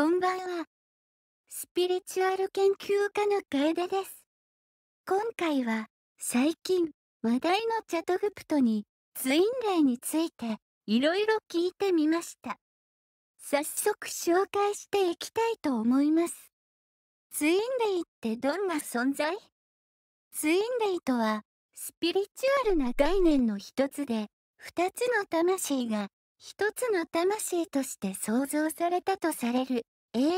こんばんは。スピリチュアル研究家の楓です。今回は、最近、話題のチャトグプトに、ツインレイについて、いろいろ聞いてみました。早速紹介していきたいと思います。ツインレイってどんな存在ツインレイとは、スピリチュアルな概念の一つで、二つの魂が一つの魂として創造されたとされる永遠の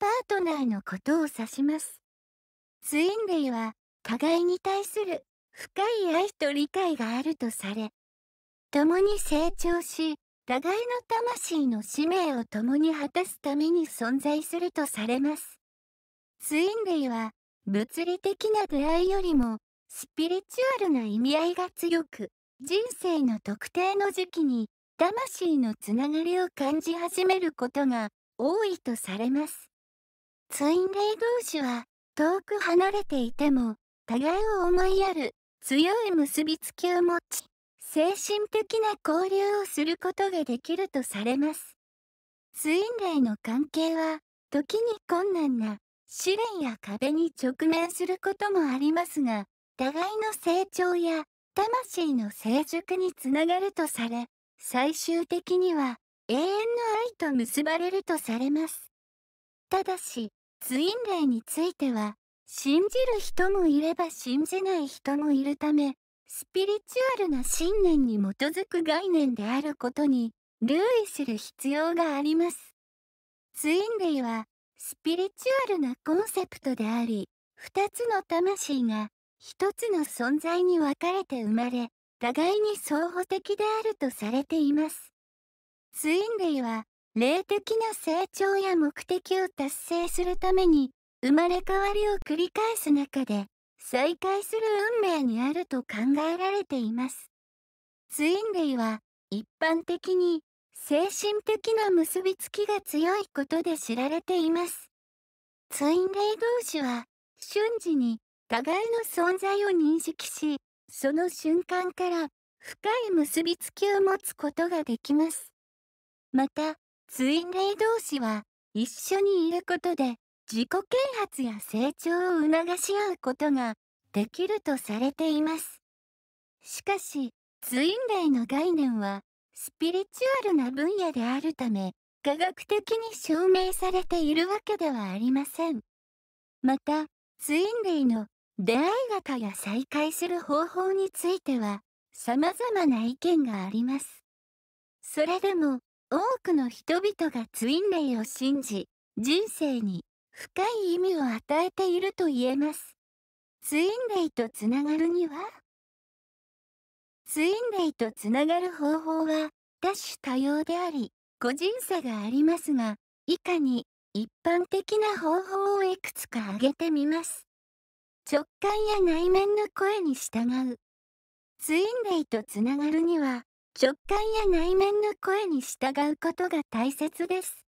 パートナーのことを指します。ツイン類は互いに対する深い愛と理解があるとされ、共に成長し、互いの魂の使命を共に果たすために存在するとされます。ツイン類は物理的な出会いよりもスピリチュアルな意味合いが強く、人生の特定の時期に魂のつながりを感じ始めることが多いとされます。ツインレイ同士は遠く離れていても互いを思いやる強い結びつきを持ち精神的な交流をすることができるとされます。ツインレイの関係は時に困難な試練や壁に直面することもありますが互いの成長や魂の成熟につながるとされ最終的には永遠の愛と結ばれるとされます。ただし、ツインレイについては、信じる人もいれば信じない人もいるため、スピリチュアルな信念に基づく概念であることに留意する必要があります。ツインレイはスピリチュアルなコンセプトであり、2つの魂が1つの存在に分かれて生まれ、互いに相互的であるとされています。ツイン類は、霊的な成長や目的を達成するために、生まれ変わりを繰り返す中で、再会する運命にあると考えられています。ツイン類は、一般的に、精神的な結びつきが強いことで知られています。ツインイ同士は、瞬時に互いの存在を認識し、その瞬間から深い結びつきを持つことができます。また、ツインレイ同士は一緒にいることで自己啓発や成長を促し合うことができるとされています。しかし、ツインレイの概念はスピリチュアルな分野であるため、科学的に証明されているわけではありません。また、ツインレイの出会い仲や再会する方法については様々な意見があります。それでも多くの人々がツインレイを信じ人生に深い意味を与えていると言えます。ツインレイとつながるにはツインレイとつながる方法は多種多様であり個人差がありますが以下に一般的な方法をいくつか挙げてみます。直感や内面の声に従うツインレイとつながるには直感や内面の声に従うことが大切です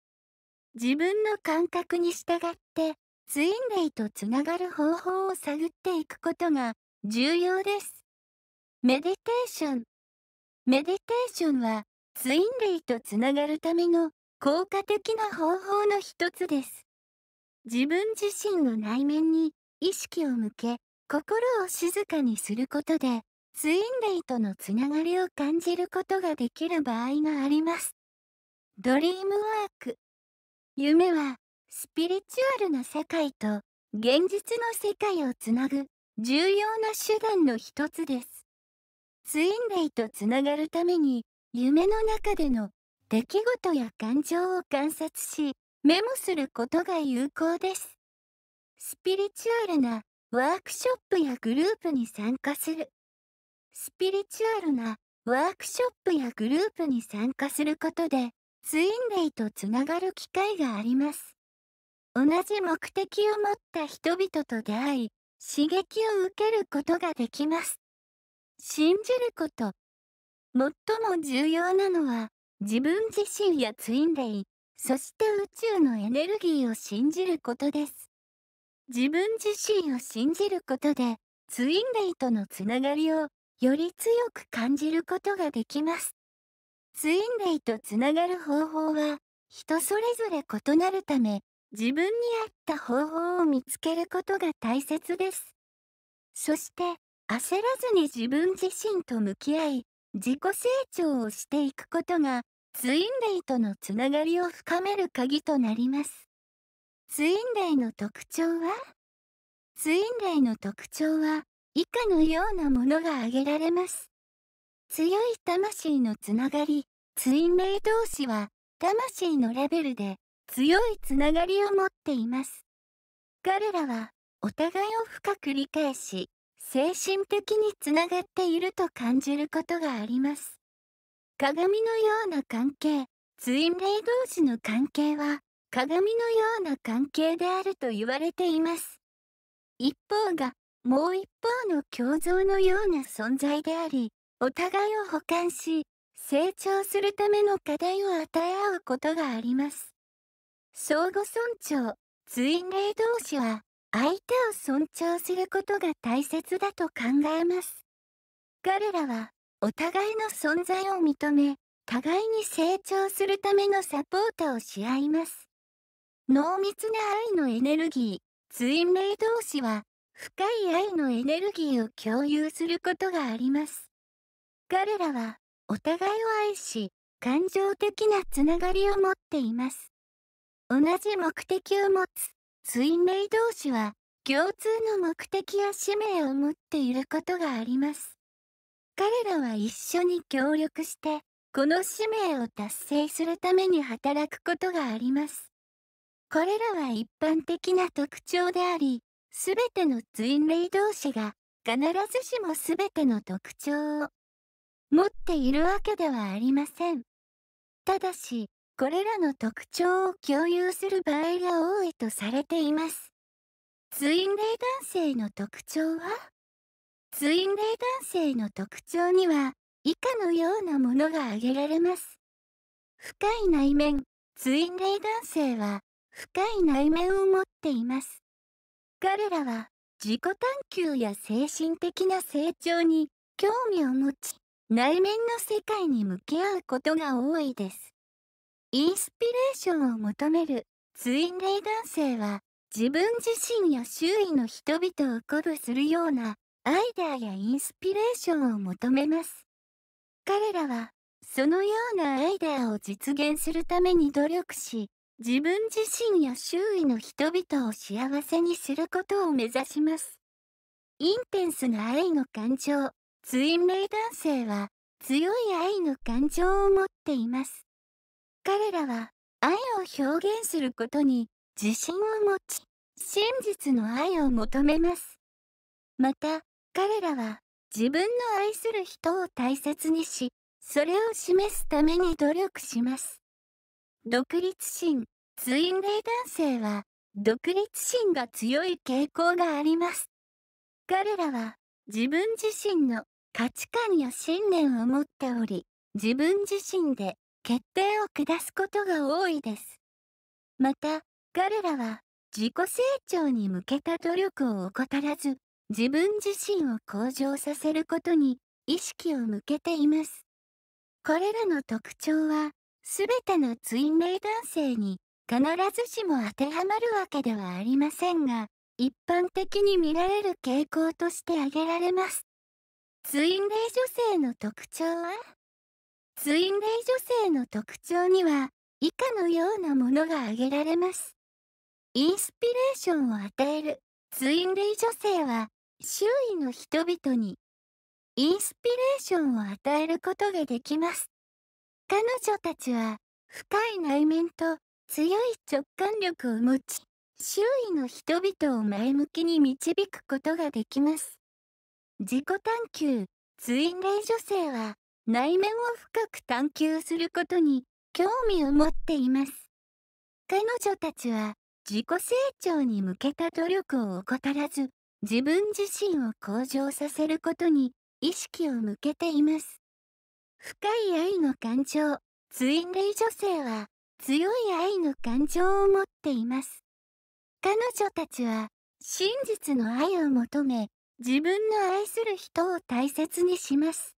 自分の感覚に従ってツインレイとつながる方法を探っていくことが重要ですメディテーションメディテーションはツインレイとつながるための効果的な方法の一つです自分自身の内面に意識を向け心を静かにすることでツインレイとのつながりを感じることができる場合があります。ドリームワーク夢はスピリチュアルな世界と現実の世界をつなぐ重要な手段の一つです。ツインレイとつながるために夢の中での出来事や感情を観察しメモすることが有効です。スピリチュアルなワークショップやグループに参加する。スピリチュアルなワークショップやグループに参加することで、ツインレイとつながる機会があります。同じ目的を持った人々と出会い、刺激を受けることができます。信じること。最も重要なのは、自分自身やツインレイ、そして宇宙のエネルギーを信じることです。自分自身を信じることでツインレイとのつながりをより強く感じることができます。ツインレイとつながる方法は人それぞれ異なるため自分に合った方法を見つけることが大切です。そして焦らずに自分自身と向き合い自己成長をしていくことがツインレイとのつながりを深める鍵となります。ツインレイの特徴はツインレイの特徴は以下のようなものが挙げられます。強い魂のつながり、ツインレイ同士は魂のレベルで強いつながりを持っています。彼らはお互いを深く理解し、精神的につながっていると感じることがあります。鏡のような関係、ツインレイ同士の関係は、鏡のような関係であると言われています。一方がもう一方の共存のような存在であり、お互いを補完し、成長するための課題を与え合うことがあります。相互尊重、ツ霊同士は、相手を尊重することが大切だと考えます。彼らは、お互いの存在を認め、互いに成長するためのサポートをし合います。濃密な愛のエネルギー、ツインレイ同士は、深い愛のエネルギーを共有することがあります。彼らは、お互いを愛し、感情的なつながりを持っています。同じ目的を持つ、ツインレイ同士は、共通の目的や使命を持っていることがあります。彼らは一緒に協力して、この使命を達成するために働くことがあります。これらは一般的な特徴であり、すべてのツインレイ同士が必ずしもすべての特徴を持っているわけではありません。ただし、これらの特徴を共有する場合が多いとされています。ツインレイ男性の特徴はツインレイ男性の特徴には以下のようなものが挙げられます。深い内面、ツインレイ男性は深い内面を持っています。彼らは自己探求や精神的な成長に興味を持ち、内面の世界に向き合うことが多いです。インスピレーションを求めるツインレイ男性は自分自身や周囲の人々を鼓舞するようなアイデアやインスピレーションを求めます。彼らはそのようなアイデアを実現するために努力し、自分自身や周囲の人々を幸せにすることを目指します。インテンスな愛の感情、ツインレイ男性は強い愛の感情を持っています。彼らは愛を表現することに自信を持ち、真実の愛を求めます。また、彼らは自分の愛する人を大切にし、それを示すために努力します。独立心、ツインレイ男性は、独立心が強い傾向があります。彼らは、自分自身の価値観や信念を持っており、自分自身で決定を下すことが多いです。また、彼らは自己成長に向けた努力を怠らず、自分自身を向上させることに意識を向けています。これらの特徴は、すべてのツインレイ男性に必ずしも当てはまるわけではありませんが、一般的に見られる傾向として挙げられます。ツインレイ女性の特徴はツインレイ女性の特徴には、以下のようなものが挙げられます。インスピレーションを与えるツインレイ女性は、周囲の人々に、インスピレーションを与えることができます。彼女たちは、深い内面と強い直感力を持ち、周囲の人々を前向きに導くことができます。自己探求、ツインレイ女性は、内面を深く探求することに興味を持っています。彼女たちは、自己成長に向けた努力を怠らず、自分自身を向上させることに意識を向けています。深い愛の感情、ツインレイ女性は、強い愛の感情を持っています。彼女たちは真実の愛を求め、自分の愛する人を大切にします。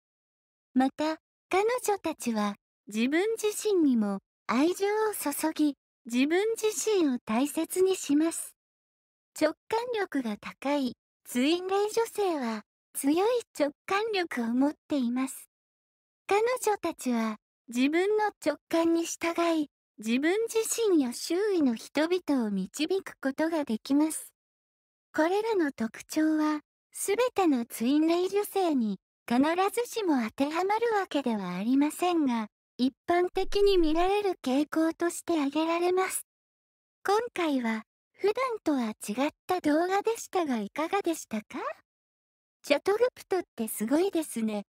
また、彼女たちは自分自身にも愛情を注ぎ、自分自身を大切にします。直感力が高いツインレイ女性は強い直感力を持っています。彼女たちは自分の直感に従い、自分自身や周囲の人々を導くことができます。これらの特徴は、すべてのツインレイ女性に必ずしも当てはまるわけではありませんが、一般的に見られる傾向として挙げられます。今回は、普段とは違った動画でしたがいかがでしたかチャトグプトってすごいですね。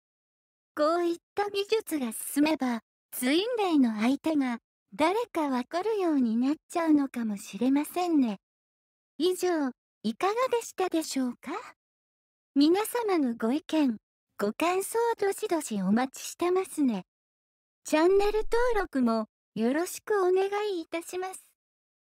こういった技術が進めば、ツインレイの相手が誰かわかるようになっちゃうのかもしれませんね。以上、いかがでしたでしょうか皆様のご意見、ご感想どしどしお待ちしてますね。チャンネル登録もよろしくお願いいたします。